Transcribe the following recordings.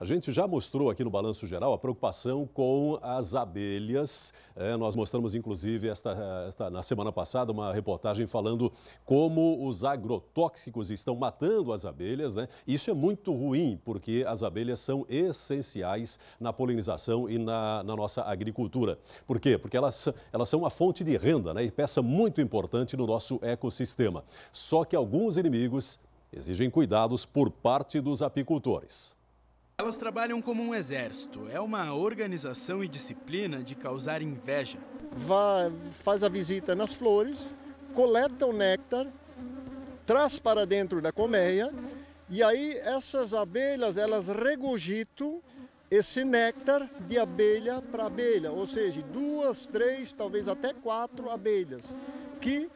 A gente já mostrou aqui no Balanço Geral a preocupação com as abelhas. É, nós mostramos, inclusive, esta, esta, na semana passada, uma reportagem falando como os agrotóxicos estão matando as abelhas. Né? Isso é muito ruim, porque as abelhas são essenciais na polinização e na, na nossa agricultura. Por quê? Porque elas, elas são uma fonte de renda né? e peça muito importante no nosso ecossistema. Só que alguns inimigos exigem cuidados por parte dos apicultores. Elas trabalham como um exército. É uma organização e disciplina de causar inveja. Vá faz a visita nas flores, coleta o néctar, traz para dentro da colmeia e aí essas abelhas elas regurgitam esse néctar de abelha para abelha, ou seja, duas, três, talvez até quatro abelhas, que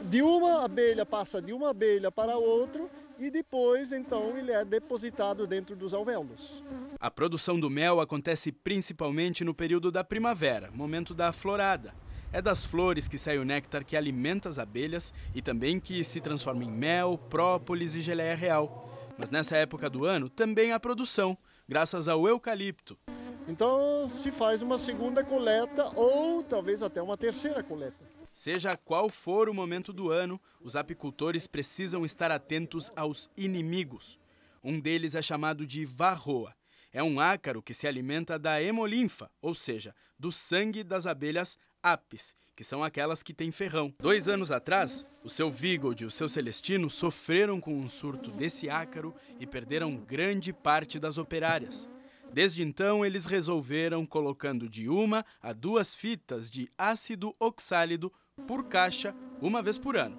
de uma abelha passa de uma abelha para outra e depois então ele é depositado dentro dos alvéolos. A produção do mel acontece principalmente no período da primavera, momento da florada. É das flores que sai o néctar que alimenta as abelhas e também que se transforma em mel, própolis e geleia real. Mas nessa época do ano também há produção, graças ao eucalipto. Então se faz uma segunda coleta ou talvez até uma terceira coleta. Seja qual for o momento do ano, os apicultores precisam estar atentos aos inimigos. Um deles é chamado de varroa. É um ácaro que se alimenta da hemolinfa, ou seja, do sangue das abelhas apis, que são aquelas que têm ferrão. Dois anos atrás, o seu Vigold e o seu Celestino sofreram com um surto desse ácaro e perderam grande parte das operárias. Desde então, eles resolveram colocando de uma a duas fitas de ácido oxálido por caixa uma vez por ano.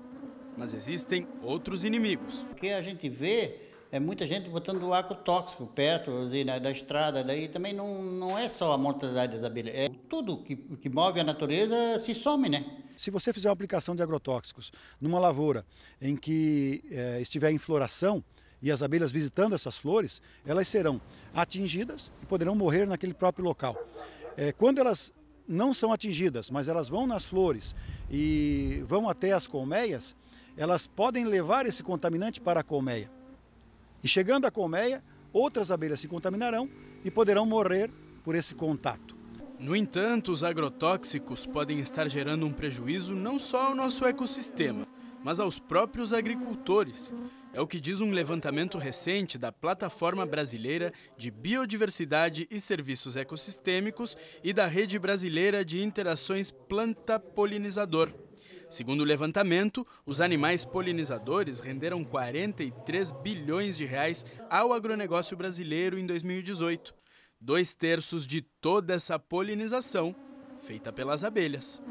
Mas existem outros inimigos. O que a gente vê é muita gente botando água tóxico perto assim, da, da, estrada, daí também não, não é só a mortalidade das abelhas, é tudo que, que move a natureza se some, né? Se você fizer uma aplicação de agrotóxicos numa lavoura em que é, estiver em floração e as abelhas visitando essas flores, elas serão atingidas e poderão morrer naquele próprio local. É, quando elas não são atingidas, mas elas vão nas flores e vão até as colmeias, elas podem levar esse contaminante para a colmeia. E chegando à colmeia, outras abelhas se contaminarão e poderão morrer por esse contato. No entanto, os agrotóxicos podem estar gerando um prejuízo não só ao nosso ecossistema, mas aos próprios agricultores. É o que diz um levantamento recente da Plataforma Brasileira de Biodiversidade e Serviços Ecossistêmicos e da Rede Brasileira de Interações Planta-Polinizador. Segundo o levantamento, os animais polinizadores renderam 43 bilhões de reais ao agronegócio brasileiro em 2018. Dois terços de toda essa polinização feita pelas abelhas.